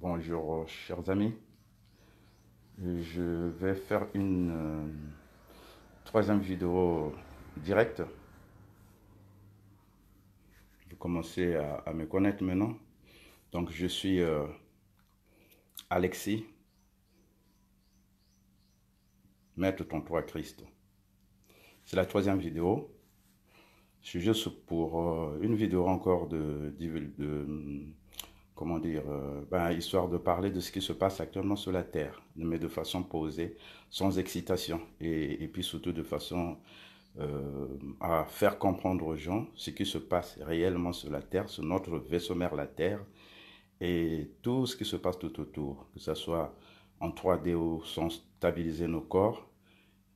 Bonjour euh, chers amis, je vais faire une euh, troisième vidéo directe. Vous commencez à, à, me connaître maintenant. Donc je suis euh, Alexis, Maître ton toi Christ. C'est la troisième vidéo. Je suis juste pour une vidéo encore de comment dire, euh, ben, histoire de parler de ce qui se passe actuellement sur la Terre, mais de façon posée, sans excitation, et, puis surtout de façon euh, à faire comprendre aux gens ce qui se passe réellement sur la Terre, sur notre vaisseau mère la Terre, et tout ce qui se passe tout autour, que ce soit en 3D ou sans stabiliser nos corps,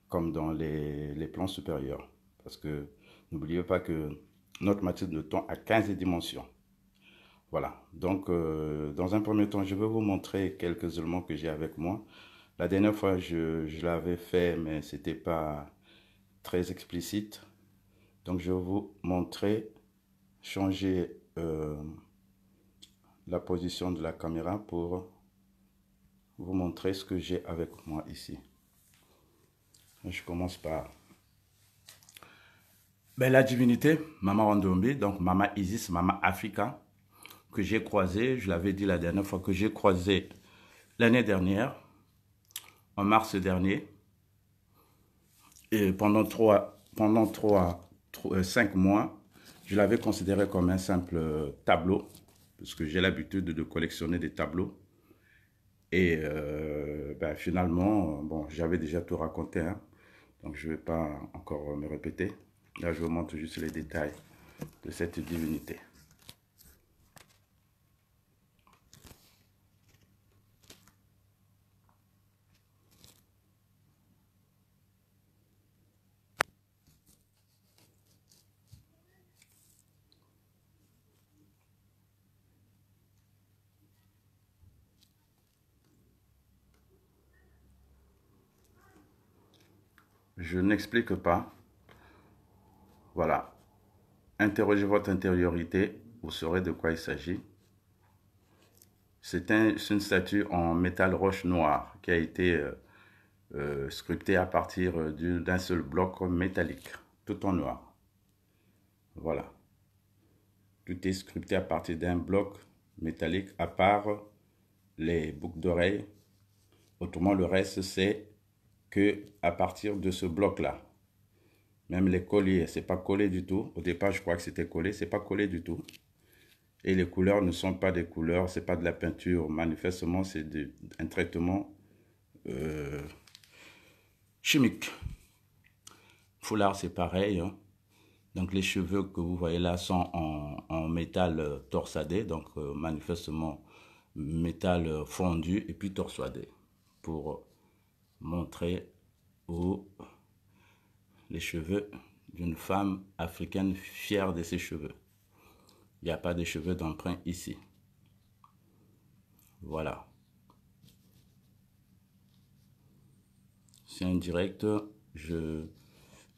comme dans les, plans supérieurs. Parce que n'oubliez pas que notre matrice de temps a 15 dimensions. Voilà, donc euh, dans un premier temps, je vais vous montrer quelques éléments que j'ai avec moi. La dernière fois, je, l'avais fait, mais ce n'était pas très explicite. Donc je vais vous montrer, changer euh, la position de la caméra pour vous montrer ce que j'ai avec moi ici. Je commence par ben, la divinité, Mama Rondombi, donc Mama Isis, Mama Africa que j'ai croisé, je l'avais dit la dernière fois, que j'ai croisé l'année dernière, en mars dernier, et pendant trois, pendant trois, euh, cinq mois, je l'avais considéré comme un simple euh, tableau, parce que j'ai l'habitude de collectionner des tableaux. Et euh, ben, finalement, bon, j'avais déjà tout raconté, hein, donc je ne vais pas encore me répéter. Là, je vous montre juste les détails de cette divinité. n'explique pas. Voilà. Interrogez votre intériorité, vous saurez de quoi il s'agit. C'est une statue en métal roche noir qui a été euh, euh sculptée à partir euh, d'un seul bloc métallique, tout en noir. Voilà. Tout est sculpté à partir d'un bloc métallique, à part les boucles d'oreilles. Autrement, le reste, c'est que à partir de ce bloc-là. Même les colliers, c'est pas collé du tout. Au départ, je crois que c'était collé, c'est pas collé du tout. Et les couleurs ne sont pas des couleurs, c'est pas de la peinture. Manifestement, c'est un traitement euh, chimique. Foulard, c'est pareil. Hein. Donc les cheveux que vous voyez là sont en, métal euh, torsadé, donc euh, manifestement métal fondu et puis torsadé pour montrer aux, les cheveux d'une femme africaine fière de ses cheveux. Il n'y a pas de cheveux d'emprunt ici. Voilà. C'est indirect Je...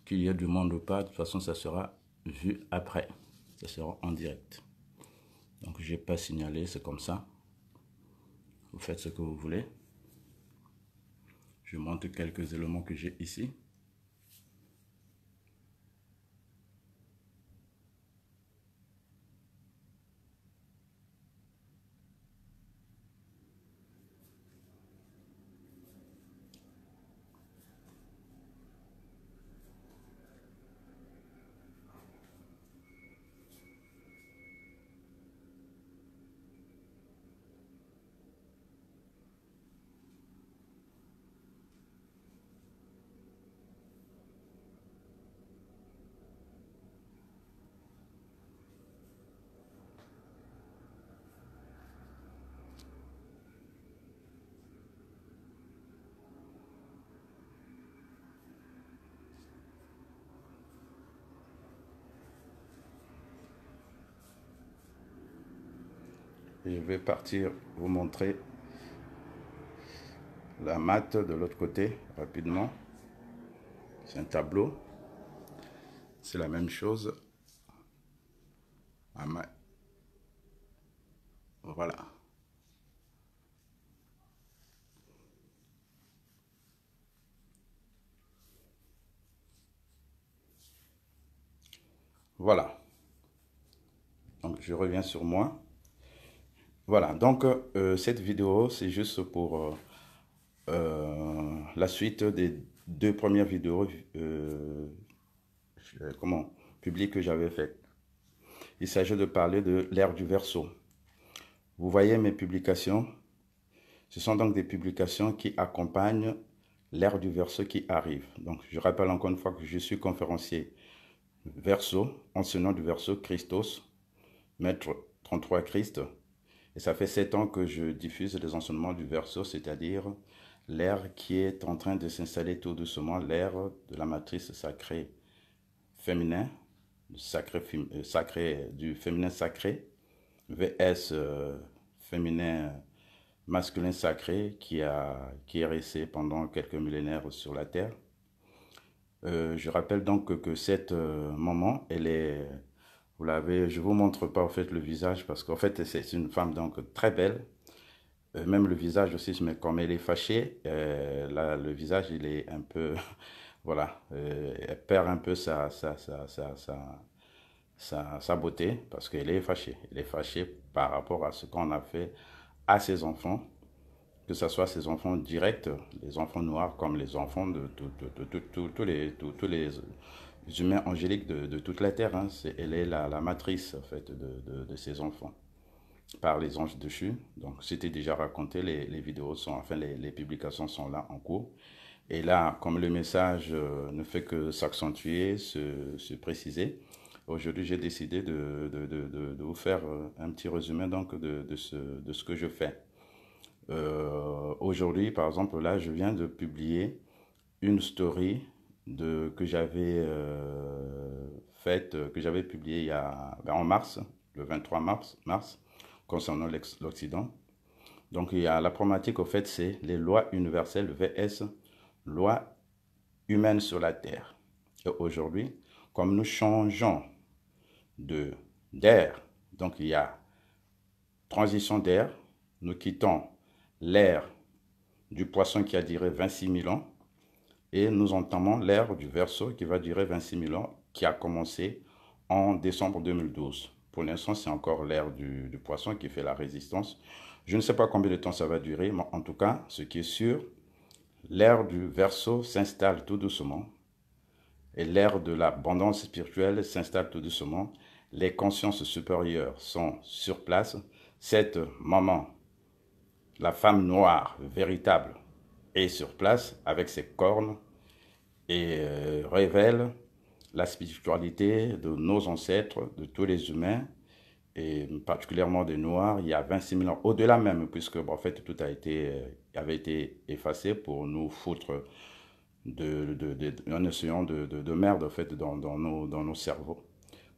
Qu'il y ait du monde ou pas, de toute façon, ça sera vu après. Ça sera en direct. Donc, je n'ai pas signalé, c'est comme ça. Vous faites ce que vous voulez. Je montre quelques éléments que j'ai ici. Je vais partir vous montrer la mat de l'autre côté rapidement. C'est un tableau. C'est la même chose. Voilà. Voilà. Donc je reviens sur moi. Voilà, donc euh, cette vidéo, c'est juste pour euh, euh, la suite des deux premières vidéos comment, publiques que j'avais faites. Il s'agit de parler de l'ère du verso. Vous voyez mes publications. Ce sont donc des publications qui accompagnent l'ère du verso qui arrive. Donc, je rappelle encore une fois que je suis conférencier verso, nom du verso Christos, maître 33 Christ, et ça fait sept ans que je diffuse les enseignements du verso, c'est-à-dire l'air qui est en train de s'installer tout doucement, l'air de la matrice sacrée féminin, sacré, euh, sacré, du féminin sacré, VS euh, féminin masculin sacré qui, a, qui est resté pendant quelques millénaires sur la Terre. Euh, je rappelle donc que, cette cet moment, elle est vous l'avez, je vous montre pas en fait le visage parce qu'en fait c'est une femme donc très belle. Euh, même le visage aussi, mais comme elle est fâchée, euh, là le visage il est un peu, voilà, euh, elle perd un peu sa sa, sa, sa, sa beauté parce qu'elle est fâchée. Elle est fâchée par rapport à ce qu'on a fait à ses enfants, que ce soit ses enfants directs, les enfants noirs comme les enfants de tous les, les humains angéliques de, de toute la terre. Hein, elle est la, matrice en fait de, ses enfants par les anges de Donc c'était déjà raconté, les, vidéos sont, enfin les, publications sont là en cours. Et là, comme le message euh, ne fait que s'accentuer, se, préciser, aujourd'hui j'ai décidé de, vous faire euh, un petit résumé donc de, ce, que je fais. Euh, aujourd'hui, par exemple, là, je viens de publier une story que j'avais publié euh, euh, que j'avais publié il y ben, en mars, le 23 mars, mars concernant l'Occident. Donc il y a la problématique, au fait, c'est les lois universelles VS, lois humaines sur la Terre. Et aujourd'hui, comme nous changeons de d'air, donc il y a transition d'air, nous quittons l'air du poisson qui a duré 26 000 ans et nous entamons l'ère du verso qui va durer 26 000 ans, qui a commencé en décembre 2012. Pour l'instant, c'est encore l'ère du, du, poisson qui fait la résistance. Je ne sais pas combien de temps ça va durer, mais en tout cas, ce qui est sûr, l'ère du verso s'installe tout doucement. Et l'ère de l'abondance spirituelle s'installe tout doucement. Les consciences supérieures sont sur place. Cette maman, la femme noire véritable, est sur place avec ses cornes et euh, révèle la spiritualité de nos ancêtres, de tous les humains, et particulièrement des Noirs, il y a 26 000 ans, au-delà même, puisque en fait, tout a été, euh, avait été effacé pour nous foutre de, de, de, de, merde en fait, dans, nos, dans nos cerveaux,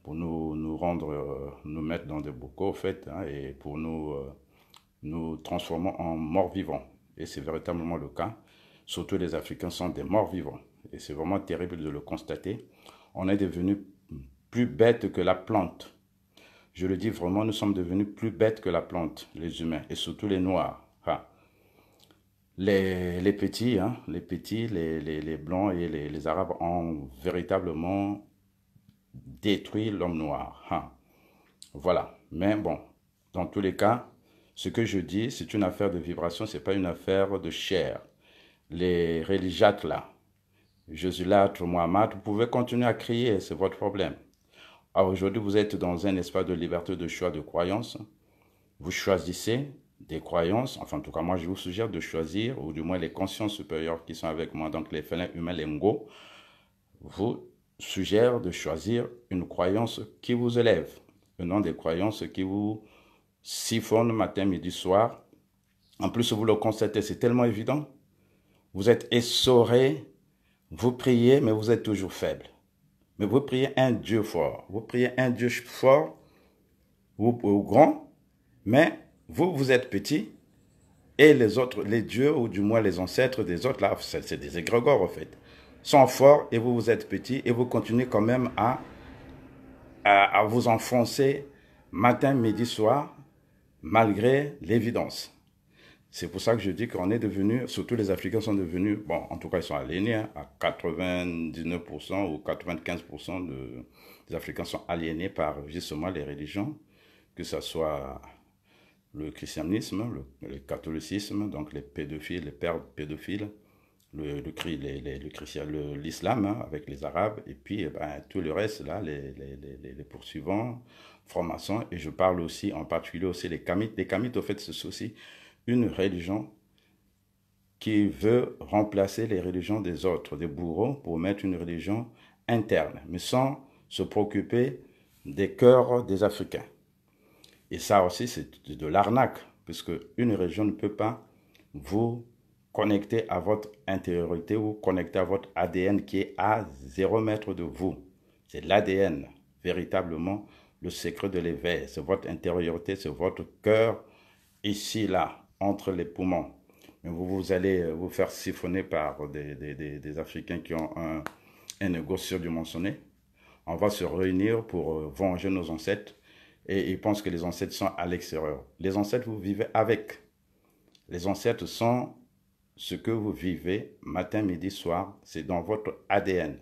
pour nous, nous rendre, euh, nous mettre dans des bocaux, en fait, hein, et pour nous, nous transformer en morts vivants et c'est véritablement le cas. Surtout les Africains sont des morts vivants, et c'est vraiment terrible de le constater. On est devenu plus bête que la plante. Je le dis vraiment, nous sommes devenus plus bêtes que la plante, les humains, et surtout les noirs. Hein, les, petits, les petits, les, blancs et les, arabes ont véritablement détruit l'homme noir. Voilà. Mais bon, dans tous les cas, ce que je dis, c'est une affaire de vibration, ce n'est pas une affaire de chair. Les religiates là, Jésus-Lâtre, Mohamed, vous pouvez continuer à crier, c'est votre problème. Alors aujourd'hui, vous êtes dans un espace de liberté de choix de croyance. Vous choisissez des croyances, enfin en tout cas moi je vous suggère de choisir, ou du moins les consciences supérieures qui sont avec moi, donc les félins humains, les vous suggèrent de choisir une croyance qui vous élève, et non des croyances qui vous siphonne matin, midi, soir. En plus, vous le constatez, c'est tellement évident. Vous êtes essoré, vous priez, mais vous êtes toujours faible. Mais vous priez un Dieu fort. Vous priez un Dieu fort ou, grand, mais vous, vous êtes petit. Et les autres, les dieux, ou du moins les ancêtres des autres, là, c'est des égrégores en fait, sont forts et vous, vous êtes petit et vous continuez quand même à, à vous enfoncer matin, midi, soir malgré l'évidence. C'est pour ça que je dis qu'on est devenu, surtout les Africains sont devenus, bon, en tout cas, ils sont aliénés hein, à 99% ou 95% des Africains sont aliénés par justement les religions, que ce soit le christianisme, le, le catholicisme, donc les pédophiles, les pères pédophiles, le, le, l'islam hein, avec les Arabes, et puis eh ben, tout le reste, là, les, les, les, les poursuivants, francs-maçons, et je parle aussi en particulier aussi les Kamites. Les Kamites, au fait, c'est aussi une religion qui veut remplacer les religions des autres, des bourreaux, pour mettre une religion interne, mais sans se préoccuper des cœurs des Africains. Et ça aussi, c'est de l'arnaque, puisque une religion ne peut pas vous connecté à votre intériorité ou connecté à votre ADN qui est à zéro mètre de vous. C'est l'ADN, véritablement le secret de l'éveil. C'est votre intériorité, c'est votre cœur, ici, là, entre les poumons. Mais vous, vous allez euh, vous faire siphonner par des, Africains qui ont un, un du mentionné. On va se réunir pour euh, venger nos ancêtres et ils pensent que les ancêtres sont à l'extérieur. Les ancêtres, vous vivez avec. Les ancêtres sont ce que vous vivez matin, midi, soir, c'est dans votre ADN.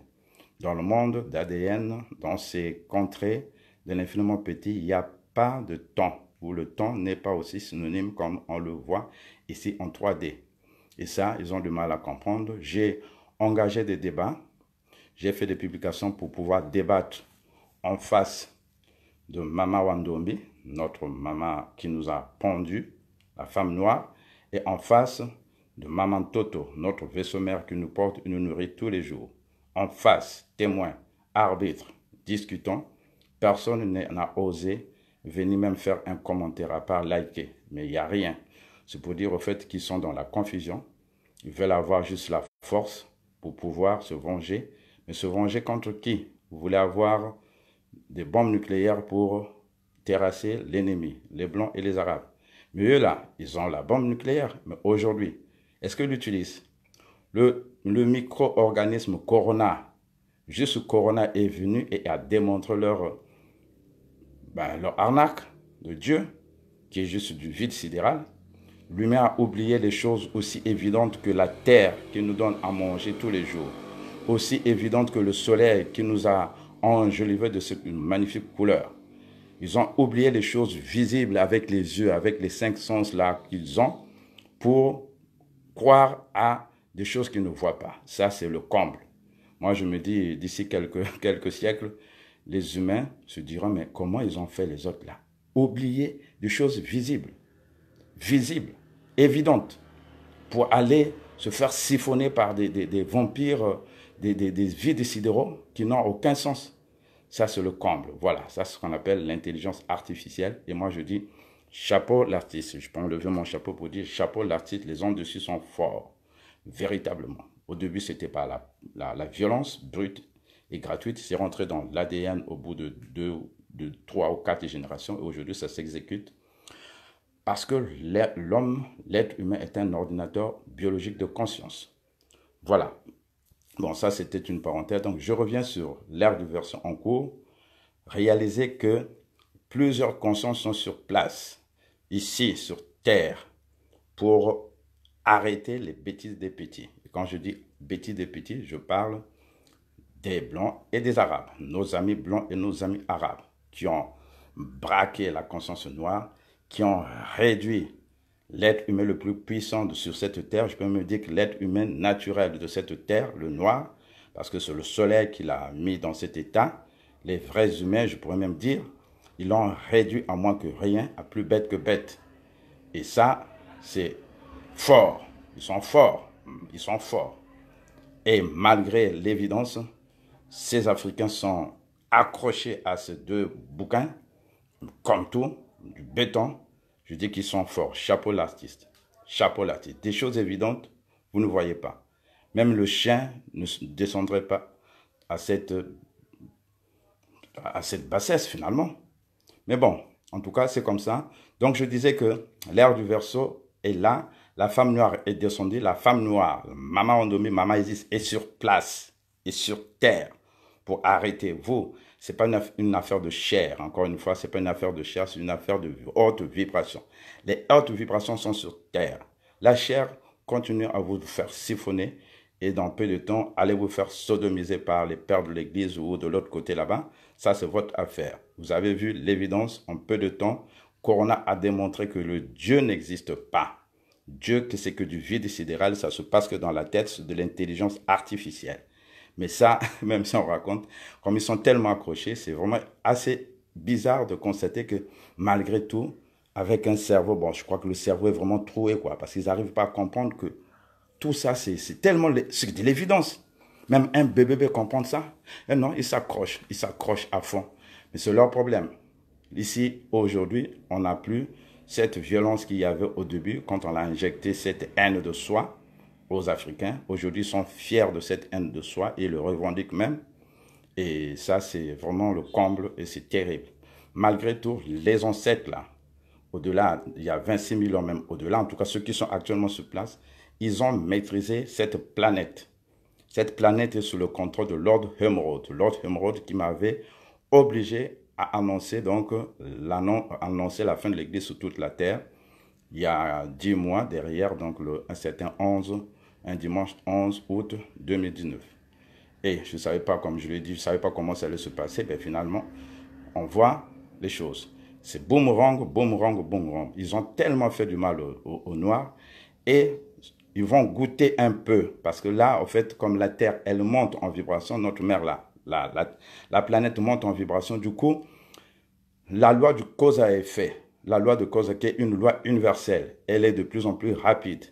Dans le monde d'ADN, dans ces contrées de l'infiniment petit, il n'y a pas de temps, où le temps n'est pas aussi synonyme comme on le voit ici en 3D. Et ça, ils ont du mal à comprendre. J'ai engagé des débats, j'ai fait des publications pour pouvoir débattre en face de Mama Wandombi, notre maman qui nous a pendu, la femme noire, et en face de Maman Toto, notre vaisseau mère qui nous porte et nous nourrit tous les jours. En face, témoins, arbitres, discutons. personne n'a osé venir même faire un commentaire à part liker, mais il n'y a rien. C'est pour dire au fait qu'ils sont dans la confusion, ils veulent avoir juste la force pour pouvoir se venger, mais se venger contre qui Vous voulez avoir des bombes nucléaires pour terrasser l'ennemi, les blancs et les arabes. Mais eux là, ils ont la bombe nucléaire, mais aujourd'hui, est-ce qu'il l'utilise Le, micro-organisme Corona, juste Corona est venu et a démontré leur, ben, leur arnaque de Dieu, qui est juste du vide sidéral. Lui-même a oublié les choses aussi évidentes que la terre qui nous donne à manger tous les jours, aussi évidentes que le soleil qui nous a enjolivé de cette magnifique couleur. Ils ont oublié les choses visibles avec les yeux, avec les cinq sens là qu'ils ont, pour croire à des choses qu'ils ne voient pas. Ça, c'est le comble. Moi, je me dis, d'ici quelques, quelques siècles, les humains se diront, mais comment ils ont fait les autres là Oublier des choses visibles, visibles, évidentes, pour aller se faire siphonner par des, vampires, euh, des, des, des vides qui n'ont aucun sens. Ça, c'est le comble. Voilà, ça, c'est ce qu'on appelle l'intelligence artificielle. Et moi, je dis, Chapeau l'artiste. Je peux enlever mon chapeau pour dire chapeau l'artiste. Les ondes dessus sont forts, véritablement. Au début, c'était n'était la, la, violence brute et gratuite. C'est rentré dans l'ADN au bout de deux, de trois ou quatre générations. Et aujourd'hui, ça s'exécute parce que l'homme, l'être humain, est un ordinateur biologique de conscience. Voilà. Bon, ça, c'était une parenthèse. Donc, je reviens sur l'ère du version en cours. réaliser que plusieurs consciences sont sur place ici sur terre pour arrêter les bêtises des petits. Et quand je dis bêtises des petits, je parle des blancs et des arabes, nos amis blancs et nos amis arabes, qui ont braqué la conscience noire, qui ont réduit l'être humain le plus puissant sur cette terre. Je peux même dire que l'être humain naturel de cette terre, le noir, parce que c'est le soleil qui l'a mis dans cet état, les vrais humains, je pourrais même dire, ils l'ont réduit à moins que rien, à plus bête que bête. Et ça, c'est fort. Ils sont forts. Ils sont forts. Et malgré l'évidence, ces Africains sont accrochés à ces deux bouquins, comme tout, du béton. Je dis qu'ils sont forts. Chapeau l'artiste. Chapeau l'artiste. Des choses évidentes, vous ne voyez pas. Même le chien ne descendrait pas à cette, à cette bassesse finalement. Mais bon, en tout cas, c'est comme ça. Donc, je disais que l'ère du verso est là. La femme noire est descendue. La femme noire, Maman endormie, Maman Isis, est sur place, et sur terre pour arrêter vous. Ce n'est pas une affaire de chair. Encore une fois, ce n'est pas une affaire de chair, c'est une affaire de haute vibration. Les hautes vibrations sont sur terre. La chair continue à vous faire siphonner et dans peu de temps, allez vous faire sodomiser par les pères de l'église ou de l'autre côté là-bas. Ça, c'est votre affaire. Vous avez vu l'évidence en peu de temps. Corona a démontré que le Dieu n'existe pas. Dieu, que c'est que du vide sidéral, ça se passe que dans la tête de l'intelligence artificielle. Mais ça, même si on raconte, comme ils sont tellement accrochés, c'est vraiment assez bizarre de constater que malgré tout, avec un cerveau, bon, je crois que le cerveau est vraiment troué, quoi, parce qu'ils n'arrivent pas à comprendre que tout ça, c'est tellement, l'évidence. Même un bébé comprend comprendre ça. Et eh non, il s'accroche, il s'accroche à fond. Mais c'est leur problème. Ici, aujourd'hui, on n'a plus cette violence qu'il y avait au début quand on a injecté cette haine de soi aux Africains. Aujourd'hui, sont fiers de cette haine de soi et le revendiquent même. Et ça, c'est vraiment le comble et c'est terrible. Malgré tout, les ancêtres là, au-delà, il y a 26 000 ans même au-delà, en tout cas ceux qui sont actuellement sur place, ils ont maîtrisé cette planète. Cette planète est sous le contrôle de Lord Humrod. Lord Humrod qui m'avait obligé à annoncer donc la fin de l'Église sur toute la terre. Il y a dix mois derrière, donc le, un certain 11, un dimanche 11 août 2019. Et je ne savais pas, comme je l'ai dit, je ne savais pas comment ça allait se passer. Mais ben finalement, on voit les choses. C'est boomerang, boomerang, boomerang. Ils ont tellement fait du mal aux Noirs. Et ils vont goûter un peu. Parce que là, en fait, comme la Terre, elle monte en vibration, notre mère, là, la, la, planète monte en vibration. Du coup, la loi du cause à effet, la loi de cause qui est une loi universelle, elle est de plus en plus rapide.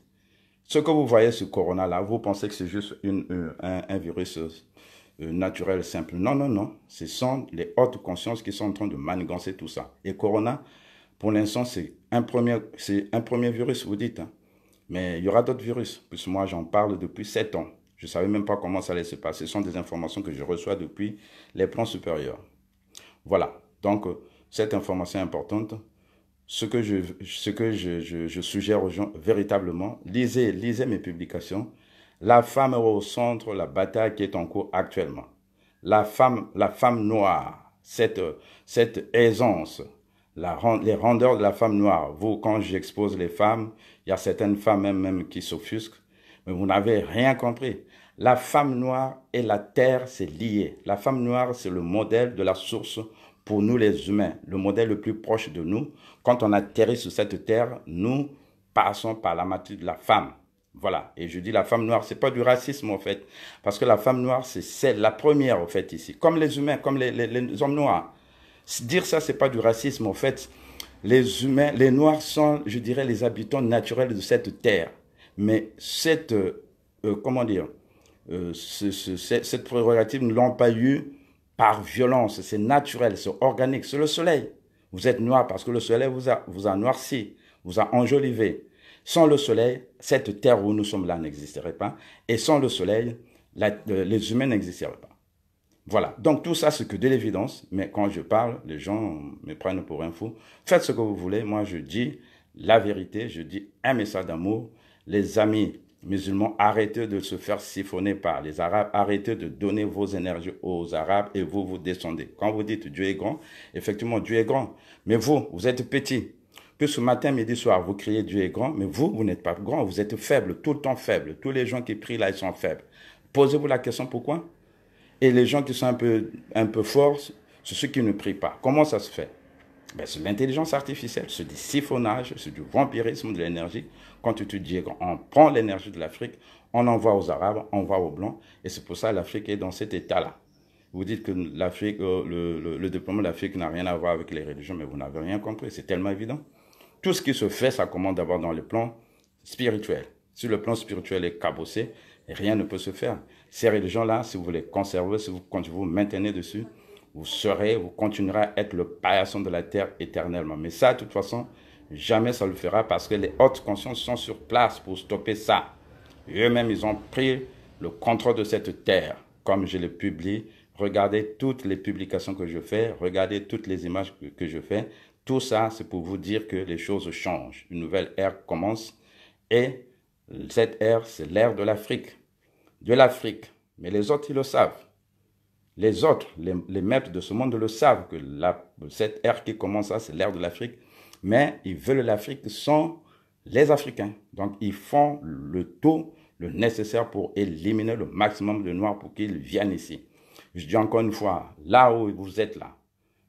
Ce que vous voyez sur Corona, là, vous pensez que c'est juste une, un, virus euh, naturel simple. Non, non, non. Ce sont les hautes consciences qui sont en train de manigancer tout ça. Et Corona, pour l'instant, c'est un, premier, un premier virus, vous dites. Hein. Mais il y aura d'autres virus, puisque moi j'en parle depuis 7 ans. Je ne savais même pas comment ça allait se passer. Ce sont des informations que je reçois depuis les plans supérieurs. Voilà, donc euh, cette information est importante. Ce que je, ce que je, je, suggère aux gens véritablement, lisez, lisez mes publications. La femme est au centre la bataille qui est en cours actuellement. La femme, la femme noire, cette, cette aisance, les rendeurs de la femme noire. Vous, quand j'expose les femmes, il y a certaines femmes même, qui s'offusquent, mais vous n'avez rien compris. La femme noire et la terre, c'est lié. La femme noire, c'est le modèle de la source pour nous les humains, le modèle le plus proche de nous. Quand on atterrit sur cette terre, nous passons par la matière de la femme. Voilà. Et je dis la femme noire, c'est pas du racisme, en fait. Parce que la femme noire, c'est celle, la première, en fait, ici. Comme les humains, comme les hommes noirs. Dire ça, c'est pas du racisme, en fait. Les humains, les Noirs sont, je dirais, les habitants naturels de cette terre. Mais cette, euh, euh, comment dire, euh, cette prérogative, nous l'ont pas eu par violence. C'est naturel, c'est organique, c'est le soleil. Vous êtes noir parce que le soleil vous a, vous a noirci, vous a enjolivé. Sans le soleil, cette terre où nous sommes là n'existerait pas. Et sans le soleil, les humains n'existeraient pas. Voilà. Donc tout ça, c'est que de l'évidence. Mais quand je parle, les gens me prennent pour un fou. Faites ce que vous voulez. Moi, je dis la vérité. Je dis un message d'amour. Les amis musulmans, arrêtez de se faire siphonner par les Arabes. Arrêtez de donner vos énergies aux Arabes et vous vous descendez. Quand vous dites Dieu est grand, effectivement, Dieu est grand. Mais vous, vous êtes petit. Que ce matin, midi, soir, vous criez Dieu est grand, mais vous, vous n'êtes pas grand. Vous êtes faible, tout le temps faible. Tous les gens qui prient là, ils sont faibles. Posez-vous la question pourquoi et les gens qui sont un peu, un peu forts, c'est ceux qui ne prient pas. Comment ça se fait ben, C'est l'intelligence artificielle, c'est du siphonnage, c'est du vampirisme de l'énergie. Quand tu te dis qu'on prend l'énergie de l'Afrique, on envoie aux Arabes, on envoie aux Blancs, et c'est pour ça que l'Afrique est dans cet état-là. Vous dites que l'Afrique, euh, le, le, le de l'Afrique n'a rien à voir avec les religions, mais vous n'avez rien compris, c'est tellement évident. Tout ce qui se fait, ça commence d'abord dans le plan spirituel. Si le plan spirituel est cabossé, rien ne peut se faire. Ces gens là si vous les conservez, si vous continuez, vous maintenez dessus, vous serez, vous continuerez à être le paillasson de la terre éternellement. Mais ça, de toute façon, jamais ça le fera parce que les hautes consciences sont sur place pour stopper ça. Eux-mêmes, ils ont pris le contrôle de cette terre, comme je le publie. Regardez toutes les publications que je fais, regardez toutes les images que, que je fais. Tout ça, c'est pour vous dire que les choses changent. Une nouvelle ère commence et cette ère, c'est l'ère de l'Afrique. De l'Afrique. Mais les autres, ils le savent. Les autres, les, maîtres de ce monde le savent que cette ère qui commence là, c'est l'ère de l'Afrique. Mais ils veulent l'Afrique sans les Africains. Donc ils font le tout le nécessaire pour éliminer le maximum de Noirs pour qu'ils viennent ici. Je dis encore une fois, là où vous êtes là,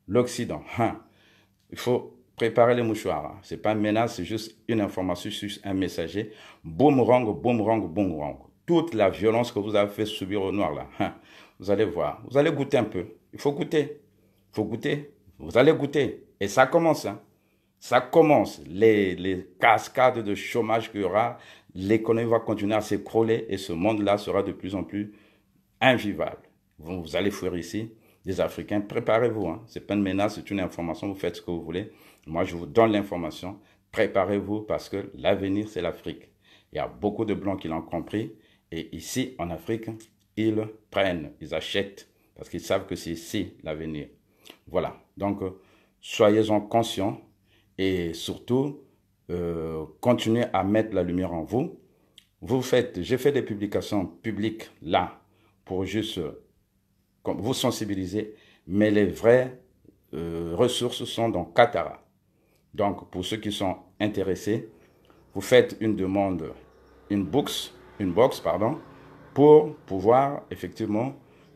l'Occident, hein, il faut préparez les mouchoirs. C'est pas une menace, c'est juste une information, juste un messager. Boomerang, boomerang, boomerang. Toute la violence que vous avez fait subir au noir là. Hein. Vous allez voir. Vous allez goûter un peu. Il faut goûter. Il faut goûter. Vous allez goûter. Et ça commence, hein. Ça commence. Les, cascades de chômage qu'il y aura, l'économie va continuer à s'écrouler et ce monde-là sera de plus en plus invivable. Vous, vous allez fuir ici des Africains, préparez-vous. Hein. Ce n'est pas une menace, c'est une information. Vous faites ce que vous voulez. Moi, je vous donne l'information. Préparez-vous parce que l'avenir, c'est l'Afrique. Il y a beaucoup de Blancs qui l'ont compris. Et ici, en Afrique, ils prennent, ils achètent parce qu'ils savent que c'est ici l'avenir. Voilà. Donc, euh, soyez-en conscients et surtout, euh, continuez à mettre la lumière en vous. Vous faites, j'ai fait des publications publiques là pour juste vous sensibiliser, mais les vraies euh, ressources sont dans Katara. Donc, pour ceux qui sont intéressés, vous faites une demande, une box, une box, pardon, pour pouvoir effectivement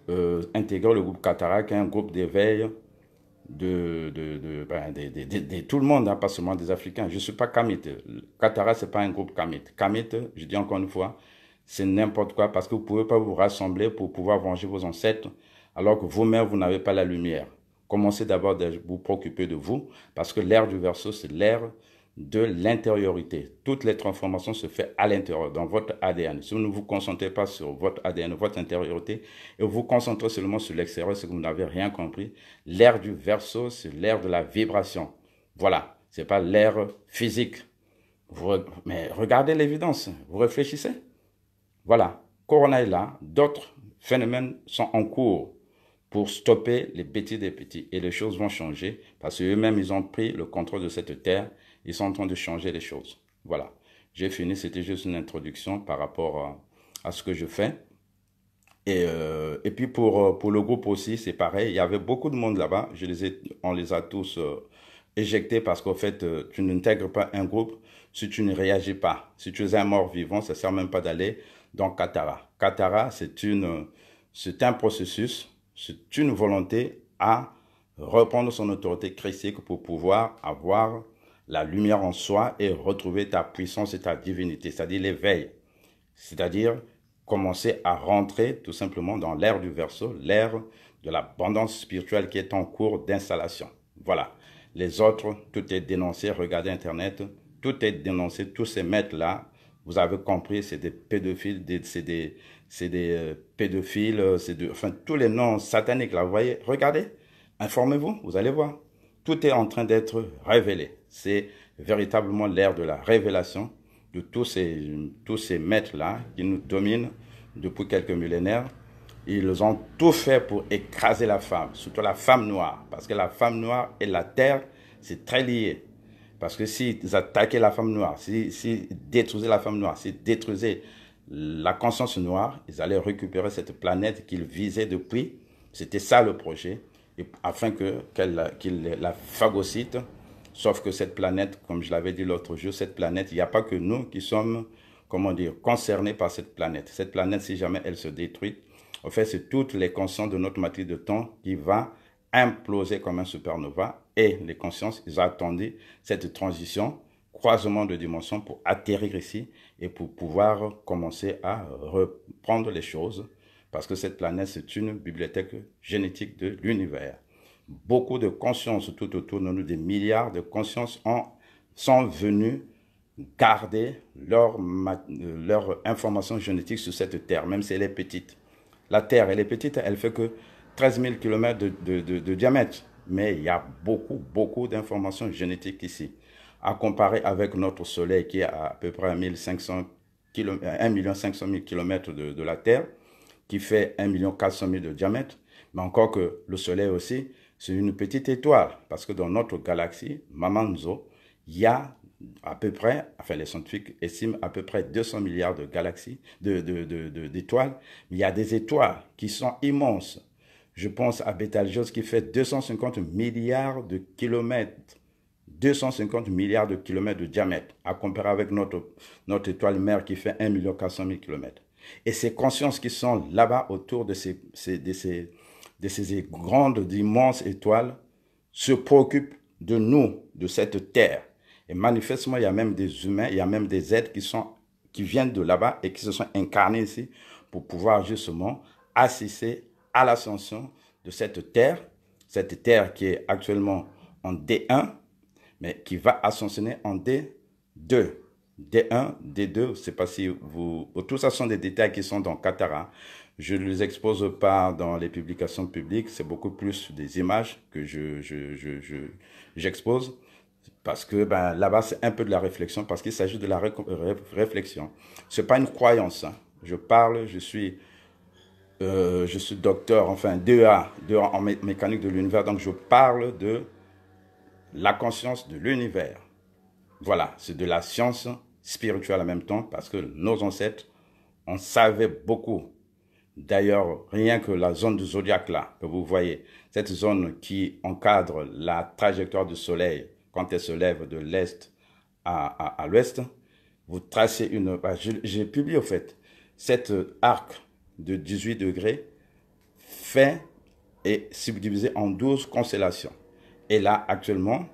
euh, intégrer le groupe Katara, qui est un groupe d'éveil de, de, ben, tout le monde, hein, pas seulement des Africains. Je ne suis pas Kamite. Katara, ce n'est pas un groupe Kamite. Kamite, je dis encore une fois, c'est n'importe quoi parce que vous ne pouvez pas vous rassembler pour pouvoir venger vos ancêtres alors que vous-même, vous, n'avez pas la lumière. Commencez d'abord de vous préoccuper de vous, parce que l'air du verso, c'est l'air de l'intériorité. Toutes les transformations se font à l'intérieur, dans votre ADN. Si vous ne vous concentrez pas sur votre ADN, votre intériorité, et vous vous concentrez seulement sur l'extérieur, c'est que vous n'avez rien compris. L'air du verso, c'est l'air de la vibration. Voilà, ce n'est pas l'air physique. mais regardez l'évidence, vous réfléchissez. Voilà, Corona est là, d'autres phénomènes sont en cours pour stopper les bêtises des petits. Et les choses vont changer parce qu'eux-mêmes, ils ont pris le contrôle de cette terre. Ils sont en train de changer les choses. Voilà. J'ai fini. C'était juste une introduction par rapport euh, à, ce que je fais. Et, euh, et puis pour, euh, pour le groupe aussi, c'est pareil. Il y avait beaucoup de monde là-bas. Je les ai, on les a tous éjectés parce qu'en fait, tu n'intègres pas un groupe si tu ne réagis pas. Si tu es un mort vivant, ça ne sert même pas d'aller dans Katara. Katara, c'est une, c'est un processus c'est une volonté à reprendre son autorité christique pour pouvoir avoir la lumière en soi et retrouver ta puissance et ta divinité, c'est-à-dire l'éveil. C'est-à-dire commencer à rentrer tout simplement dans l'ère du verso, l'ère de l'abondance spirituelle qui est en cours d'installation. Voilà. Les autres, tout est dénoncé. Regardez Internet. Tout est dénoncé. Tous ces maîtres-là, vous avez compris, c'est des pédophiles, c'est des, c'est des euh, pédophiles, euh, c'est de, enfin tous les noms sataniques là, vous voyez, regardez, informez-vous, vous allez voir, tout est en train d'être révélé. C'est véritablement l'ère de la révélation de tous ces, tous ces maîtres-là qui nous dominent depuis quelques millénaires. Ils ont tout fait pour écraser la femme, surtout la femme noire, parce que la femme noire et la terre, c'est très lié. Parce que s'ils attaquaient la femme noire, s'ils si, si détruisaient la femme noire, s'ils détruisaient la conscience noire, ils allaient récupérer cette planète qu'ils visaient depuis. C'était ça le projet, afin qu'ils la phagocytent. Sauf que cette planète, comme je l'avais dit l'autre jour, cette planète, il n'y a pas que nous qui sommes, comment dire, concernés par cette planète. Cette planète, si jamais elle se détruit, en fait, c'est toutes les consciences de notre matrice de temps qui va imploser comme un supernova. Et les consciences, ils attendaient cette transition, croisement de dimensions pour atterrir ici et pour pouvoir commencer à reprendre les choses, parce que cette planète, c'est une bibliothèque génétique de l'univers. Beaucoup de consciences tout autour de nous, des milliards de consciences ont, sont venues garder leur, leur information génétique sur cette Terre, même si elle est petite. La Terre, elle est petite, elle fait que 13 000 km de, de, de diamètre, mais il y a beaucoup, beaucoup d'informations génétiques ici à comparer avec notre Soleil qui est à, à peu près 1500 1 500 000 km de, de, la Terre, qui fait 1 400 000 de diamètre. Mais encore que le Soleil aussi, c'est une petite étoile, parce que dans notre galaxie, Mamanzo, il y a à peu près, enfin les scientifiques estiment à peu près 200 milliards de galaxies, d'étoiles, de, de, il y a des étoiles qui sont immenses. Je pense à Betelgeuse qui fait 250 milliards de kilomètres. 250 milliards de kilomètres de diamètre, à comparer avec notre, notre étoile mère qui fait 1 million 000 kilomètres. Et ces consciences qui sont là-bas autour de ces, de, ces, de ces grandes, immenses étoiles se préoccupent de nous, de cette terre. Et manifestement, il y a même des humains, il y a même des êtres qui, sont, qui viennent de là-bas et qui se sont incarnés ici pour pouvoir justement assister à l'ascension de cette terre, cette terre qui est actuellement en D1, mais qui va ascensionner en D2. D1, D2, je sais pas si vous... Tout ça sont des détails qui sont dans Katara. Hein. Je ne les expose pas dans les publications publiques. C'est beaucoup plus des images que je, j'expose. parce que ben, là-bas, c'est un peu de la réflexion, parce qu'il s'agit de la réflexion. Ce n'est pas une croyance. Hein. Je parle, je suis, euh, je suis docteur, enfin, 2A, e e en mécanique de l'univers, donc je parle de la conscience de l'univers. Voilà, c'est de la science spirituelle en même temps parce que nos ancêtres, en savaient beaucoup. D'ailleurs, rien que la zone du zodiaque là, que vous voyez, cette zone qui encadre la trajectoire du soleil quand elle se lève de l'est à, l'ouest, vous tracez une... J'ai publié au fait, cet arc de 18 degrés fait et subdivisé en 12 constellations. Et là, actuellement,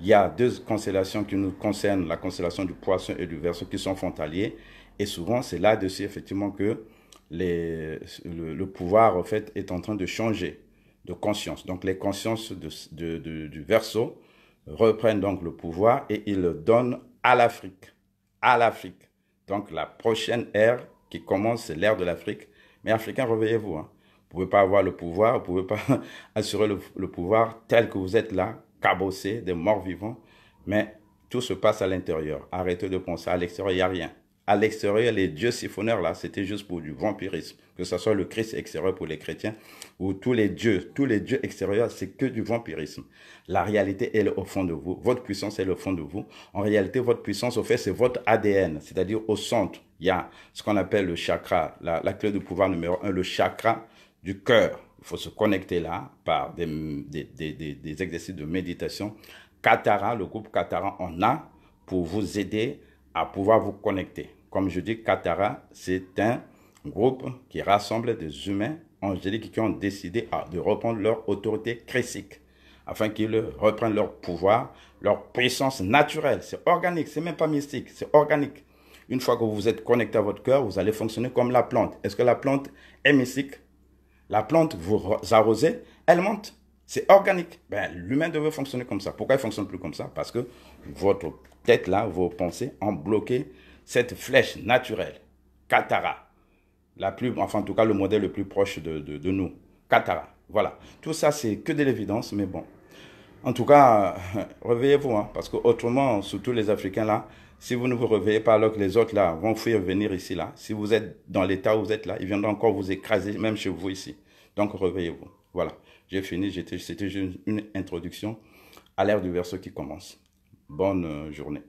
il y a deux constellations qui nous concernent, la constellation du poisson et du verseau, qui sont frontaliers. Et souvent, c'est là-dessus, effectivement, que le, pouvoir, en fait, est en train de changer de conscience. Donc, les consciences du verseau reprennent donc le pouvoir et ils le donnent à l'Afrique. À l'Afrique. Donc, la prochaine ère qui commence, c'est l'ère de l'Afrique. Mais Africains, réveillez-vous. Hein. Vous ne pouvez pas avoir le pouvoir, vous ne pouvez pas assurer le, pouvoir tel que vous êtes là, cabossé, des morts vivants. Mais tout se passe à l'intérieur. Arrêtez de penser à l'extérieur, il n'y a rien. À l'extérieur, les dieux siphonneurs, là, c'était juste pour du vampirisme. Que ce soit le Christ extérieur pour les chrétiens ou tous les dieux, tous les dieux extérieurs, c'est que du vampirisme. La réalité, est au fond de vous. Votre puissance, est au fond de vous. En réalité, votre puissance, au fait, c'est votre ADN, c'est-à-dire au centre. Il y a ce qu'on appelle le chakra, la, la clé de pouvoir numéro un, le chakra du cœur. Il faut se connecter là par des, des, exercices de méditation. Katara, le groupe Katara, on a pour vous aider à pouvoir vous connecter. Comme je dis, Katara, c'est un groupe qui rassemble des humains angéliques qui ont décidé de reprendre leur autorité chrétique afin qu'ils reprennent leur pouvoir, leur puissance naturelle. C'est organique, c'est même pas mystique, c'est organique. Une fois que vous êtes connecté à votre cœur, vous allez fonctionner comme la plante. Est-ce que la plante est mystique la plante, vous arrosez, elle monte. C'est organique. Ben, L'humain devait fonctionner comme ça. Pourquoi il ne fonctionne plus comme ça Parce que votre tête là, vos pensées ont bloqué cette flèche naturelle, Katara. La plus, enfin en tout cas le modèle le plus proche de, de, nous, Katara. Voilà. Tout ça c'est que de l'évidence, mais bon. En tout cas, réveillez-vous, hein, parce que autrement, surtout les Africains là, si vous ne vous réveillez pas alors que les autres là vont fuir venir ici là, si vous êtes dans l'état où vous êtes là, ils viendront encore vous écraser même chez vous ici. Donc réveillez-vous. Voilà, j'ai fini. C'était une, une introduction à l'ère du verso qui commence. Bonne euh, journée.